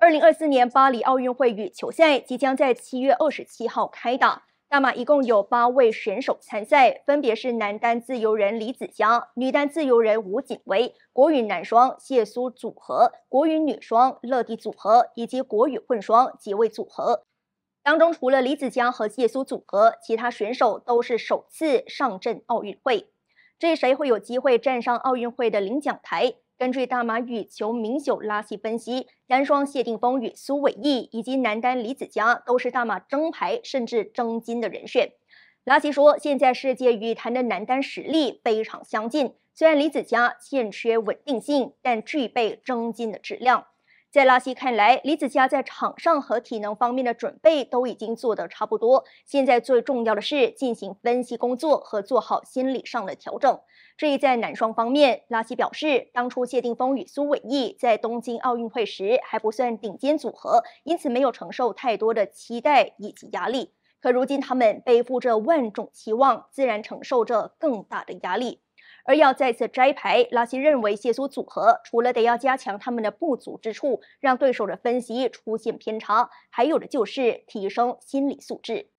二零二四年巴黎奥运会羽球赛即将在七月二十七号开打，大马一共有八位选手参赛，分别是男单自由人李子嘉、女单自由人吴锦薇、国羽男双谢苏组合、国羽女双乐迪组合以及国羽混双几位组合。当中除了李子嘉和谢苏组合，其他选手都是首次上阵奥运会。这谁会有机会站上奥运会的领奖台？根据大马羽球名宿拉希分析，男双谢定峰与苏伟毅以及男单李子嘉都是大马争牌甚至争金的人选。拉希说，现在世界羽坛的男单实力非常相近，虽然李子嘉欠缺稳定性，但具备争金的质量。在拉希看来，李子嘉在场上和体能方面的准备都已经做的差不多，现在最重要的是进行分析工作和做好心理上的调整。至于在男双方面，拉希表示，当初谢定峰与苏伟毅在东京奥运会时还不算顶尖组合，因此没有承受太多的期待以及压力。可如今他们背负着万种期望，自然承受着更大的压力。而要再次摘牌，拉希认为，谢苏组合除了得要加强他们的不足之处，让对手的分析出现偏差，还有的就是提升心理素质。